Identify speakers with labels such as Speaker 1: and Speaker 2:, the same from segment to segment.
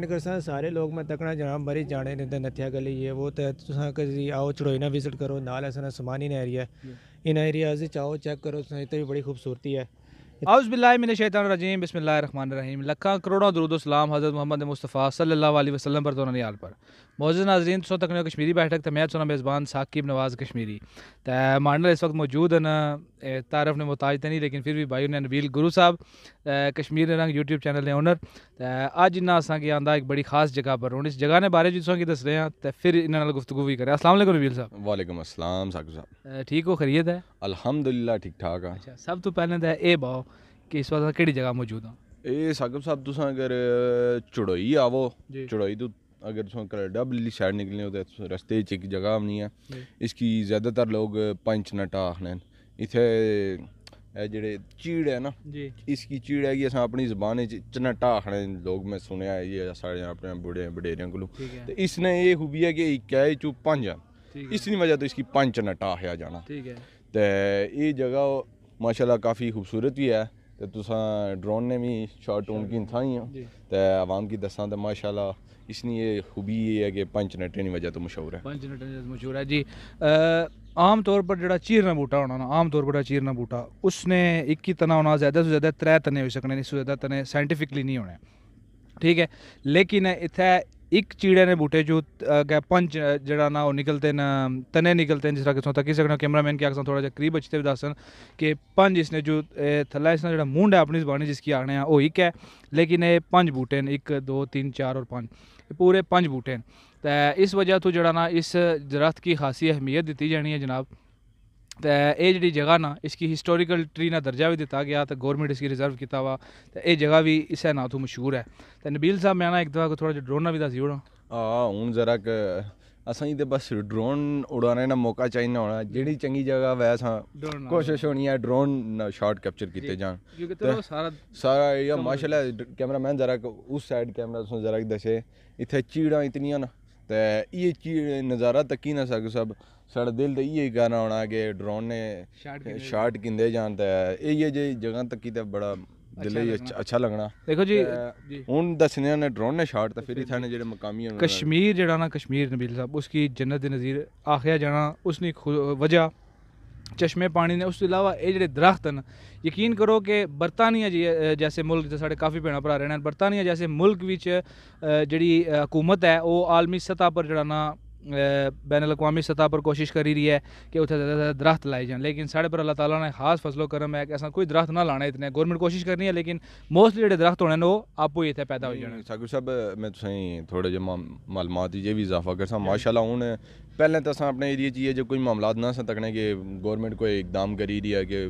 Speaker 1: Comment कर ਸਾਂ ਸਾਰੇ ਲੋਕ ਮੈਂ ਤੱਕਣਾ ਜਨਾਬ ਮਰੀ ਜਾਣੇ ਨੇ ਤੇ ਨਥਿਆ ਗਲੀ ਇਹ ਉਹ ਤੇ ਤੁਸੀਂ ਕਦੀ ਆਓ ਚੜੋਈਨਾ ਵਿਜ਼ਿਟ ਕਰੋ ਨਾਲ ਐਸਾ ਨਾ एरिया इन एरिया चाहो चेक करो इतना भी बड़ी खूबसूरती है
Speaker 2: मिन शैतान रजीम रहमान रहीम लखा करोड़ों सलाम हज़रत मोहम्मद मुस्तफ़ा अलैहि वसल्लम पर दोनों तो पर मौजूद नाजरीन सो तक कश्मीरी बैठक तो मैं सुना मेज़बान साकिब नवाज़ कश्मीरी तो मांडल इस वक्त मौजूद हैं तारफ ने मोहताज तो नहीं लेकिन फिर भी भाई उन्हें नबील गुरु साहब कश्मीर रंग यूट्यूब चैनल ने ओनर तो अज इन्ना असा की आंदा एक बड़ी खास जगह पर हूँ इस जगह ने बारे में तुम दस रहे हैं तो फिर इन्होंने गुफ्तु भी करें असलम नबील
Speaker 3: साहब वालेकुम असलम साकिब साहब ठीक हो खरीद है अलहमदुल्ला ठीक ठाक है अच्छा
Speaker 2: सब तो पहले तो यह बहो कि इस वक्त कि जगह मौजूद हाँ
Speaker 3: ये साकिब साहब तुम अगर चुड़ोई आवो चुड़ोई तो अगर तुम कनाडा वाली साइड निकलने तो रस्ते च एक जगह होनी है इसकी ज़्यादातर लोग पंच आखने इतने जेड़े चीड़ है ना इसकी चीड़ है कि अस अपनी जबान चनाटा आखने लोग मैं सुने ये साढ़े अपने बुढ़े बडेरियां को तो इसने ये खूबी है कि इक्क है चू पंज इसी इसकी वजह तो इसकी पंच चनाटा आखिया जाना तो ये जगह माशाल्लाह काफ़ी खूबसूरत भी है तो तुसा ड्रोन ने भी शॉट उनकी था ही तो आवाम की दसा तो माशाल्लाह इसनी ये खूबी ये है कि पंज नट्टें दी वजह तो मशहूर है
Speaker 2: पंज नट्टें तो मशहूर है जी आम तौर पर जेह्ड़ा चीरना बूटा होना आम तौर पर चीरना बूटा उसने इक्की तना होना ज़्यादा से तो ज़्यादा त्रै तने होई सकने इस ज़्यादा तने साइंटिफिकली नहीं होने ठीक है लेकिन इत्थै ਇੱਕ ਚੀੜੇ ਨੇ ਬੂਟੇ ਜੋ ਪੰਜ ਜਿਹੜਾ ਨਾ ना ਨਿਕਲਦੇ ਨੇ ਤਨੇ ਨਿਕਲਦੇ ਨੇ ਜਿਸ ਤਰ੍ਹਾਂ ਕਿ ਤੱਕ ਹੀ ਸਕਣਾ ਕੈਮਰਾਮੈਨ ਕੇ ਆਖਸਾਂ ਥੋੜਾ ਜਿਹਾ ਕਰੀਬ ਅਚਤੇ ਵਿਦਾਸਨ ਕਿ ਪੰਜ पंज ਜੋ ਥੱਲਾ ਇਸਨਾ ਜਿਹੜਾ ਮੁੰਡ ਹੈ ਆਪਣੀ ਜ਼ਬਾਨੀ ਜਿਸ ਕੀ ਆਣੇ ਆ ਉਹ ਇੱਕ ਹੈ ਲੇਕਿਨ ਇਹ ਪੰਜ ਬੂਟੇ ਨੇ 1 2 3 4 ਔਰ पूरे पंज बूटे न ते इस वजह तो जेह्ड़ा ना इस दरख्त की खासी अहमियत दी जानी है जनाब तो एह् जेह्ड़ी जगह ना इसकी हिस्टोरिकल ट्री ना दर्जा भी दित्ता गया ते गौरमेंट इसगी रिजर्व कीता हुआ तो यह जगह भी इस ना तो मशहूर है ते नबील साहब मैं ना एक दफा थोह्ड़ा
Speaker 3: जेहा डरोना बी दस्सी ओड़ां हां हून जरा ਅਸਾਂ ਤੇ ਬਸ ਡਰੋਨ ਉਡਾਣੇ ਦਾ ਮੌਕਾ ਚਾਹੀਦਾ ਹੋਣਾ ਜਿਹੜੀ ਚੰਗੀ ਜਗ੍ਹਾ ਵੈਸਾ ਕੋਸ਼ਿਸ਼ ਹੋਣੀ ਹੈ ਡਰੋਨ ਸ਼ਾਟ ਕੈਪਚਰ ਕੀਤੇ ਜਾਣ ਕਿਉਂਕਿ ਤੇ ਸਾਰਾ ਸਾਰਾ ਏਰੀਆ ਮਾਸ਼ਾਅੱਲਾ ਕੈਮਰਾਮੈਨ ਜ਼ਰਾ ਉਸ ਸਾਈਡ ਕੈਮਰਾ ਤੋਂ ਜ਼ਰਾ ਦੱਸੇ ਇੱਥੇ ਚੀੜਾਂ ਇਤਨੀਆਂ ਨਾ ਤੇ ਇਹ ਚੀੜ ਨਜ਼ਾਰਾ ਤੱਕੀ ਨਾ ਸਕ ਸਭ ਸਾਡਾ ਦਿਲ ਤੇ ਇਹ ਗਾਣਾ ਆਉਣਾ ਕਿ ਡਰੋਨ ਨੇ ਸ਼ਾਟ ਕਿੰਦੇ ਜਾਂਦਾ ਤੇ ਇਹ ਜੇ ਜਗ੍ਹਾ ਤੱਕੀ ਤੇ ਬੜਾ ਦੇ ਅੱਛਾ ਲੱਗਣਾ ਦੇਖੋ ਜੀ ਹੁਣ ਦੱਸਨੇ ਨੇ ਡਰੋਨ ਨੇ ਸ਼ਾਟ ਤਾਂ ਫਿਰ ਹੀ ਥਾਣੇ ਜਿਹੜੇ ਮਕਾਮੀ ਉਹਨਾਂ
Speaker 2: ਕਸ਼ਮੀਰ ਜਿਹੜਾ ਨਾ ਕਸ਼ਮੀਰ ਨਬੀਲ ਸਾਹਿਬ ਉਸकी ਜੰਨਤ ਦੇ ਨਜ਼ੀਰ ਆਖਿਆ ਜਾਣਾ ਉਸ ਨੇ ਵਜਾ ਚਸ਼ਮੇ ਪਾਣੀ ਨੇ ਉਸ ਤੋਂ ਇਲਾਵਾ ਇਹ ਜਿਹੜੇ ਦਰਖਤ ਹਨ ਯਕੀਨ ਕਰੋ ਕਿ ਬਰਤਾਨੀਆ ਜੈਸੇ ਮੁਲਕ ਜਿਹਾ ਸਾਡੇ ਕਾਫੀ ਭੈਣਾ ਭਰਾ ਰਹਿਣਾ ਬਰਤਾਨੀਆ ਜੈਸੇ ਮੁਲਕ ਵਿੱਚ ਜਿਹੜੀ ਹਕੂਮਤ ਹੈ ਉਹ ਆਲਮੀ ਸਤਾ ਪਰ ਜਿਹੜਾ ਨਾ बैन अवी सतह पर कोशिश करी रही है कि उत्थे ज़्यादा ज़्यादा दरख्त लाए जाए लेकिन साढ़े पर अल्लाह ताला ने खास फसलो करम है कि असा कोई दरख्त ना लाने इतने गौरमेंट कोशिश करनी है लेकिन मोस्टली जो दरख्त होने वो आपू इतने पैदा हो
Speaker 3: जाने साकू साहब मैं तुसें थोड़े जो मालूमत ये भी इजाफा कर सा माशाला हूँ पहले तो अस अपने एरिए च जो कोई मामला ना सकने कि गौरमेंट कोई इकदम करी रही है कि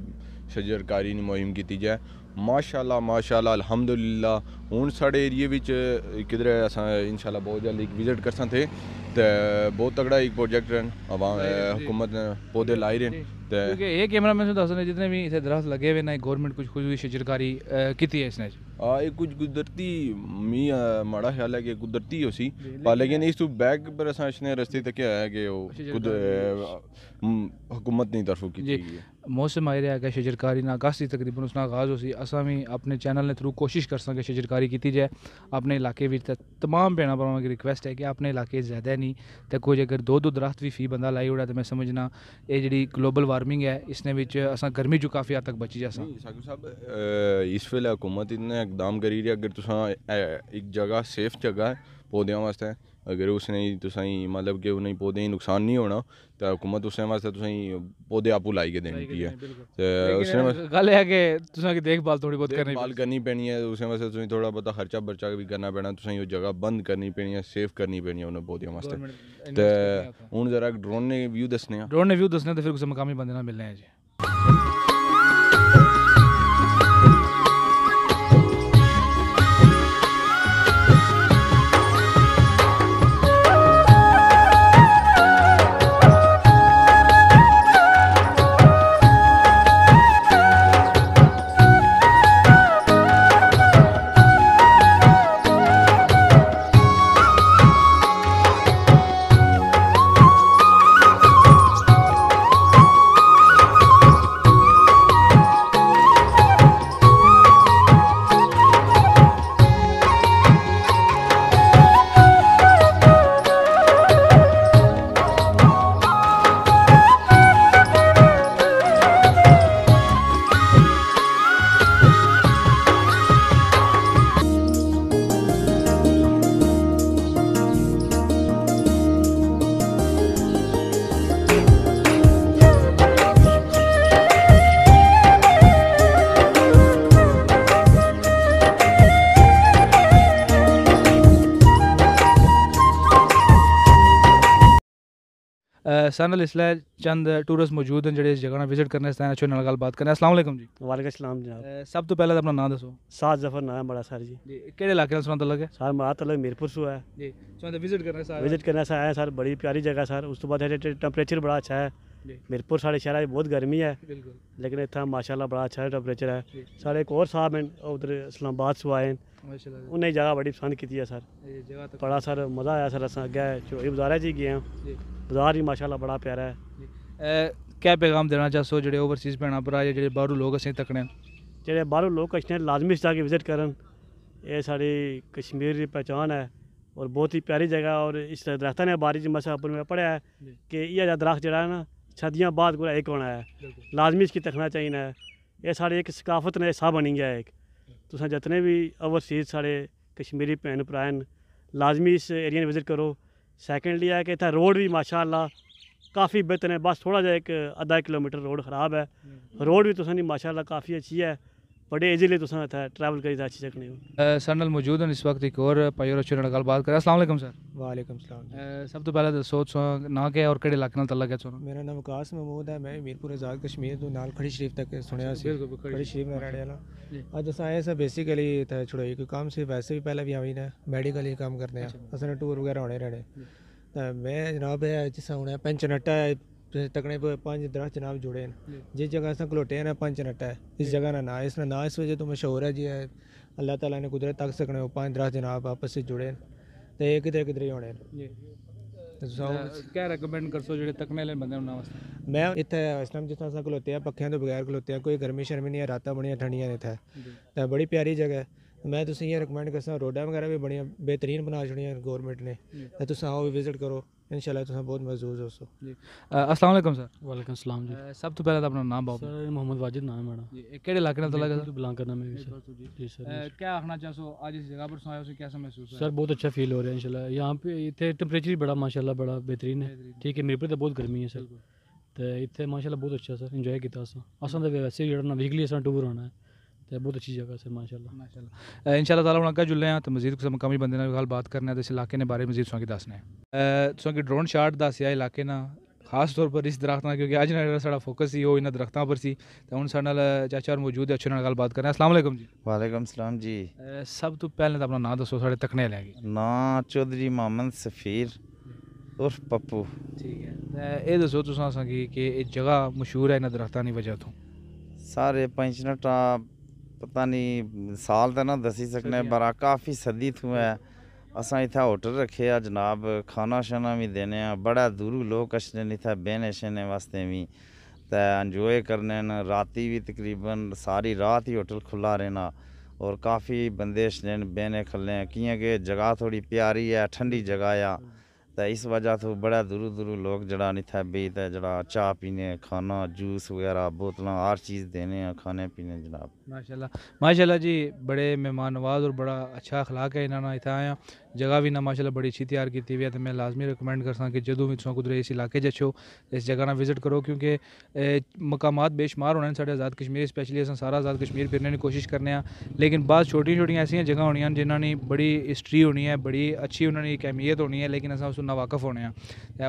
Speaker 3: शजरकारी मुहिम की जाए माशाला माशाल्लाह अल्हम्दुलिल्लाह हूँ साढ़े एरिए बिच किधर अस इंशाल्लाह बहुत जल्द विजिट कर थे तो बहुत तगड़ा एक प्रोजेक्ट रन हुकूमत पौधे लाए रहे सकता है
Speaker 2: क्योंकि ये कैमरा मैन दस ने जितने भी इसे दरख्त लगे हुए ना गवर्नमेंट कुछ खुद भी शिजरकारी की है इसने
Speaker 3: हाँ ये कुछ कुदरती मी माड़ा ख्याल है कि कुदरती हो सी लेकिन इस तो बैक पर असा इसने रस्ते तक आया कि वो खुद हुकूमत नहीं तरफ की जी
Speaker 2: मौसम आ रहा है कि शजरकारी ना अगस्त तकरीबन उसका आगाज़ हो सी असा भी अपने चैनल के थ्रू कोशिश कर सकें शजरकारी की जाए अपने इलाके भी तमाम भैन भरावान की रिक्वेस्ट है कि अपने इलाके ज़्यादा नहीं तो कोई अगर दो दो दरख्त भी फी बंदा लाई ओड़ा तो मैं समझना ये जी ग्लोबल वार्मिंग है इसने बिच असा गर्मी जो काफ़ी हद तक बची जा साहब
Speaker 3: इस वेले हुकूमत इतने इकदाम करी रही अगर तुसा जगह सेफ जगह है पौधों वास्ते अगर उसने तुसें मतलब कि उ'नें पौधें गी नुकसान नहीं होना तो हुकूमत उसने वास्तै तुसें पौधे आपूं लाई गै देने ठीक ऐ ते उसने गल्ल एह्
Speaker 2: कि तुसें गी देखभाल थोह्ड़ी बहुत करनी भाल
Speaker 3: करनी पैनी ऐ उसने वास्तै तुसें थोह्ड़ा बता खर्चा बर्चा भी करना पैना तुसें ओह् जगह बंद करनी पैनी ऐ सेफ करनी पैनी ऐ उ'नें पौधें वास्तै ते हून जरा ड्रोन ने व्यू दस्सने
Speaker 2: ड्रोन ने व्यू दस्सने ते फिर कुसै मकामी बंदे मिलने आं जी सारे नाल चंद टूरिस्ट मौजूद हैं जेह्ड़े इस जगह विजिट करने आस्तै अच्छे नाल गल्लबात करने अस्सलाम वालेकुम जी
Speaker 4: वालेकुम सलाम जनाब सब तो पहले अपना नाम दस्सो साद जफर नाम है बड़ा सर जी के इलाके दा सुना लगे सर मारा तलग मीरपुर सो है
Speaker 2: विजिट करने विजिट करने
Speaker 4: सर सर बड़ी प्यारी जगह सर उस तो बड़ा अच्छा है मीरपुर साढ़े शहर बहुत गर्मी है लेकिन इतना माशाला बड़ा अच्छा टैम्परेचर है साढ़े एक और साहब हैं उधर इस्लामाबाद से आए हैं उन्हें जगह बड़ी पसंद की है सर तो बड़ा सर मज़ा आया सर असं अगर चौरी बाजार ही गए हैं बाजार ही माशाला बड़ा प्यारा है क्या पैगाम देना चाहो जो ओवरसीज़ भैन भरा जो बहरू लोग असें तकने जो बहरू लोग कश्मीर लाजमी जाके विजिट करन ये साढ़ी कश्मीर की पहचान है और बहुत ही प्यारी जगह और इस दरख्त ने बारिश मसा उपर में है कि इ दरख्त जरा है ना सदियाँ बाद को एक होना है लाजमी इसकी तखना चाहिए ना यह साढ़े एक सकाफत ने हिस्सा बनी गया एक तुस जितने भी ओवरसीज साढ़े कश्मीरी भैन भ्राएं लाजमी इस एरिया विजिट करो सैकेंडली है कि इतना रोड भी माशाला काफ़ी बेहतर है बस थोड़ा जहा एक अद्धा किलोमीटर रोड ख़राब है रोड हम्म। भी तुसें माशाला काफ़ी अच्छी है बड़े एजे तो था ट्रैवल करी तो अच्छी
Speaker 2: सकने हो मौजूद हैं इस वक्त एक और भाई और गल बात करें असलम सर
Speaker 4: वालेकुम सलाम सब
Speaker 2: तो पहले दसो तो ना क्या और कड़े इलाके तलक है सुनो मेरा
Speaker 1: नाम विकास महमूद है मैं मीरपुर आज़ाद कश्मीर तो नाल खड़ी शरीफ तक सुनया खड़ी शरीफ में रहने अज अस आए सब बेसिकली छुड़ोई कोई काम से वैसे भी पहले भी आई ने मेडिकल ही काम करने हैं टूर वगैरह आने रहने मैं जनाब है जिस हूँ पेंशनटा तकने पे पंज दरख्त जनाब जुड़े हैं जिस जगह असं घलोटे ना पंच नट्टा है इस जगह ना ना इसना ना इस वजह तो मशहूर है जी है अल्लाह तला ने कुदरत तक सकने पंज दरख्त जनाब आपस से जुड़े तो ये किधर किधर ही होने तो
Speaker 2: क्या रेकमेंड करसो जेडे तकने वाले मैं
Speaker 1: इत्थे इस टाइम खलोते हैं पक्खियां तो बगैर खलोते हैं कोई गर्मी शर्मी नहीं है रातां बड़ियां ठंडियां ने इत्थे तो बड़ी प्यारी जगह है ਮੈਂ ਤੁਸੀਂ ਇਹ ਰეკਮੈਂਡ ਕਰਦਾ ਰੋਡਾਂ ਵਗੈਰਾ ਵੀ ਬੜੀਆਂ ਬਿਹਤਰੀਨ ਬਣਾ ਛੜੀਆਂ ਗਵਰਨਮੈਂਟ ਨੇ ਤੇ ਤੁਸੀਂ ਆਓ ਵਿਜ਼ਿਟ ਕਰੋ इन शाला तुम तो बहुत महजूज हो जी अस्सलाम वालेकुम सर
Speaker 4: वालेकुम सलाम जी सब तो पहले तो अपना नाम बाबू सर मोहम्मद वाजिद नाम है मैडम केड़े इलाके नाल लगा सर बिलोंग करना मैं जी सर
Speaker 2: क्या आखना चाहो आज इस जगह पर सोया उसे कैसा महसूस सर बहुत
Speaker 4: अच्छा फील हो रहा है इंशाल्लाह यहाँ पे इतने टेम्परेचर बड़ा माशाल्लाह बड़ा बेहतरीन है ठीक है मेरे पर तो बहुत गर्मी है सर तो इतने माशाल्लाह बहुत अच्छा सर इंजॉय किया असा असा तो वैसे ही ना वीकली असा टूर आना है तो बहुत अच्छी जगह सर माशा माशाल्लाह
Speaker 2: इंशाल्लाह ताला अगर जुल्ले हैं तो मजीद कुछ मुकामी बंद नाल बात करना तो इस इलाके ने बारे मजीद सुकी दसना है सुकी ड्रोन शाट दस या इलाके ना खास तौर पर इस दरख्त ना क्योंकि अज ना साड़ा फोकस ही हो इन दरख्तों पर सी तो हूँ सा चाचा और मौजूद है अच्छे नाल बात करना असला जी वालेकुम सलाम जी सब तो पहले तो अपना ना दसो सा तकने लगे ना चौधरी मोहम्मद सफ़ीर और पप्पू ठीक है ये दसो तुस कि जगह मशहूर है इन्होंने दरख्तों की वजह तो सारे पंचनटा पता नहीं साल तो ना दसी सकने पर काफ़ी सदी थू है असां इत्थै होटल रखे जनाब खाना शाना भी देने बड़ा दूरू लोग अच्छे न बेहने शहने वास्ते भी तो इंजॉय करने न राती तकरीबन सारी रात ही होटल खुला रहना और काफ़ी बंदे छड़े बेहने खलने क्या कि जगह थोड़ी प्यारी है ठंडी जगह आ तो इस वजह तो बड़ा दूरू दूरू लोग जड़ा न इत्थै बेही ते पीने खाना जूस वगैरह बोतल हर चीज़ देने खाने पीने जनाब माशाल्लाह माशाल्लाह जी बड़े मेहमान नवाज और बड़ा अच्छा अखलाक है इन्होंने इतना आया जगह भी ना माशाल्लाह बड़ी अच्छी तैयार की हुई है तो मैं लाजमी रिकमेंड कर सकता कि जो भी तुम कुदरे इस इलाके अच्छो इस जगह ना विजिट करो क्योंकि मकाम बेशुमार होने साढ़े आज़ाद कश्मीर स्पैशली अस सारा आज़ाद कश्मीर फिरने की कोशिश करने लेकिन बाद छोटी छोटिया ऐसा जगह होनी जिन्होंने बड़ी हिस्ट्री होनी है बड़ी अच्छी उन्होंने एक अहमियत होनी है लेकिन अस ना वाकफ होने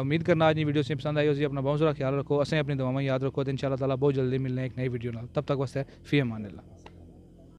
Speaker 2: उम्मीद करना आज वीडियो से पसंद आई उसकी अपना बहुत सारा ख्याल रखो असें अपनी दवावां याद रखो तो इन शाला बहुत जल्दी मिलने एक नई वीडियो तब तक वस्ते फी अमान